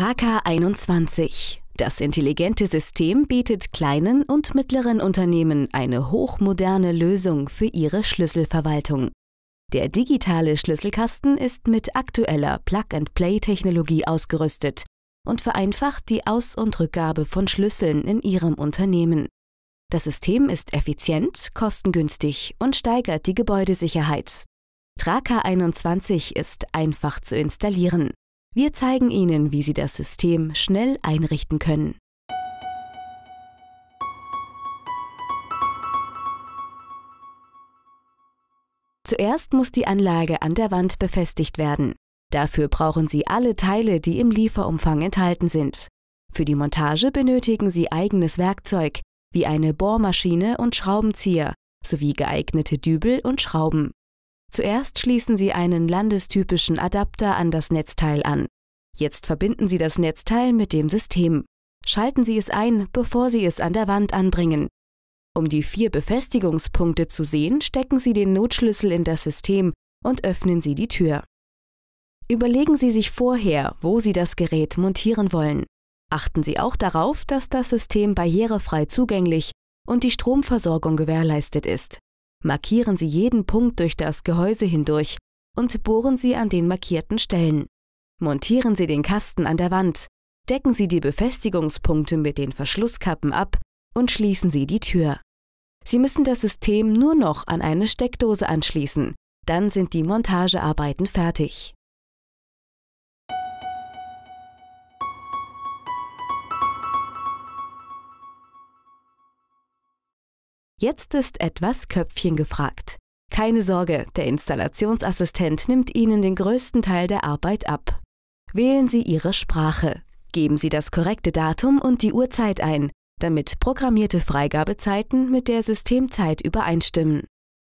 Kraka 21. Das intelligente System bietet kleinen und mittleren Unternehmen eine hochmoderne Lösung für ihre Schlüsselverwaltung. Der digitale Schlüsselkasten ist mit aktueller Plug-and-Play-Technologie ausgerüstet und vereinfacht die Aus- und Rückgabe von Schlüsseln in Ihrem Unternehmen. Das System ist effizient, kostengünstig und steigert die Gebäudesicherheit. Traka 21 ist einfach zu installieren. Wir zeigen Ihnen, wie Sie das System schnell einrichten können. Zuerst muss die Anlage an der Wand befestigt werden. Dafür brauchen Sie alle Teile, die im Lieferumfang enthalten sind. Für die Montage benötigen Sie eigenes Werkzeug, wie eine Bohrmaschine und Schraubenzieher, sowie geeignete Dübel und Schrauben. Zuerst schließen Sie einen landestypischen Adapter an das Netzteil an. Jetzt verbinden Sie das Netzteil mit dem System. Schalten Sie es ein, bevor Sie es an der Wand anbringen. Um die vier Befestigungspunkte zu sehen, stecken Sie den Notschlüssel in das System und öffnen Sie die Tür. Überlegen Sie sich vorher, wo Sie das Gerät montieren wollen. Achten Sie auch darauf, dass das System barrierefrei zugänglich und die Stromversorgung gewährleistet ist. Markieren Sie jeden Punkt durch das Gehäuse hindurch und bohren Sie an den markierten Stellen. Montieren Sie den Kasten an der Wand, decken Sie die Befestigungspunkte mit den Verschlusskappen ab und schließen Sie die Tür. Sie müssen das System nur noch an eine Steckdose anschließen, dann sind die Montagearbeiten fertig. Jetzt ist etwas Köpfchen gefragt. Keine Sorge, der Installationsassistent nimmt Ihnen den größten Teil der Arbeit ab. Wählen Sie Ihre Sprache, geben Sie das korrekte Datum und die Uhrzeit ein, damit programmierte Freigabezeiten mit der Systemzeit übereinstimmen.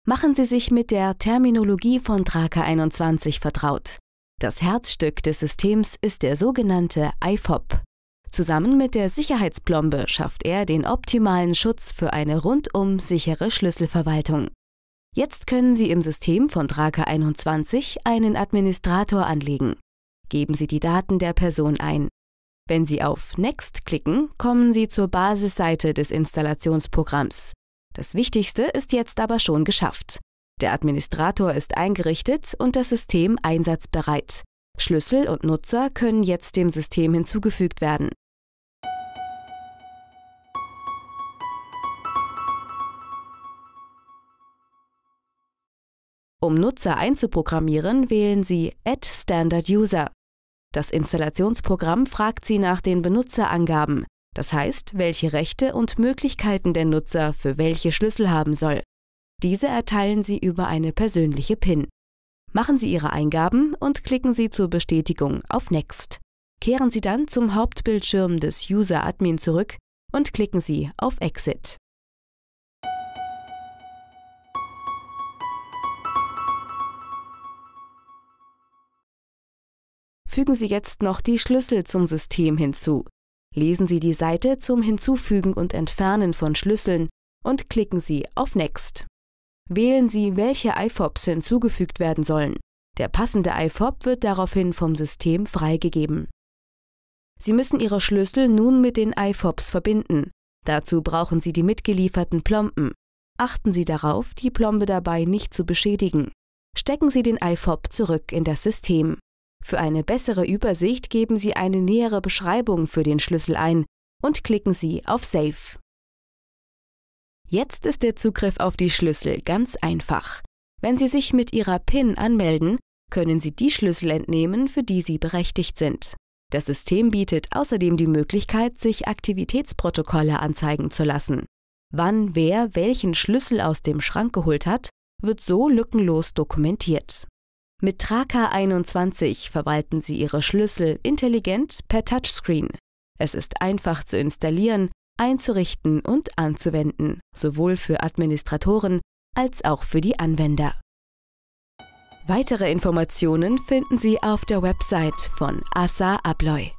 Machen Sie sich mit der Terminologie von Tracker 21 vertraut. Das Herzstück des Systems ist der sogenannte IFOP. Zusammen mit der Sicherheitsplombe schafft er den optimalen Schutz für eine rundum sichere Schlüsselverwaltung. Jetzt können Sie im System von Draka 21 einen Administrator anlegen. Geben Sie die Daten der Person ein. Wenn Sie auf Next klicken, kommen Sie zur Basisseite des Installationsprogramms. Das Wichtigste ist jetzt aber schon geschafft. Der Administrator ist eingerichtet und das System einsatzbereit. Schlüssel und Nutzer können jetzt dem System hinzugefügt werden. Um Nutzer einzuprogrammieren, wählen Sie Add Standard User. Das Installationsprogramm fragt Sie nach den Benutzerangaben, das heißt, welche Rechte und Möglichkeiten der Nutzer für welche Schlüssel haben soll. Diese erteilen Sie über eine persönliche PIN. Machen Sie Ihre Eingaben und klicken Sie zur Bestätigung auf Next. Kehren Sie dann zum Hauptbildschirm des User-Admin zurück und klicken Sie auf Exit. fügen Sie jetzt noch die Schlüssel zum System hinzu. Lesen Sie die Seite zum Hinzufügen und Entfernen von Schlüsseln und klicken Sie auf Next. Wählen Sie, welche IFOPs hinzugefügt werden sollen. Der passende IFOP wird daraufhin vom System freigegeben. Sie müssen Ihre Schlüssel nun mit den IFOPs verbinden. Dazu brauchen Sie die mitgelieferten Plomben. Achten Sie darauf, die Plombe dabei nicht zu beschädigen. Stecken Sie den IFOP zurück in das System. Für eine bessere Übersicht geben Sie eine nähere Beschreibung für den Schlüssel ein und klicken Sie auf Save. Jetzt ist der Zugriff auf die Schlüssel ganz einfach. Wenn Sie sich mit Ihrer PIN anmelden, können Sie die Schlüssel entnehmen, für die Sie berechtigt sind. Das System bietet außerdem die Möglichkeit, sich Aktivitätsprotokolle anzeigen zu lassen. Wann wer welchen Schlüssel aus dem Schrank geholt hat, wird so lückenlos dokumentiert. Mit Tracker 21 verwalten Sie Ihre Schlüssel intelligent per Touchscreen. Es ist einfach zu installieren, einzurichten und anzuwenden, sowohl für Administratoren als auch für die Anwender. Weitere Informationen finden Sie auf der Website von Asa Abloy.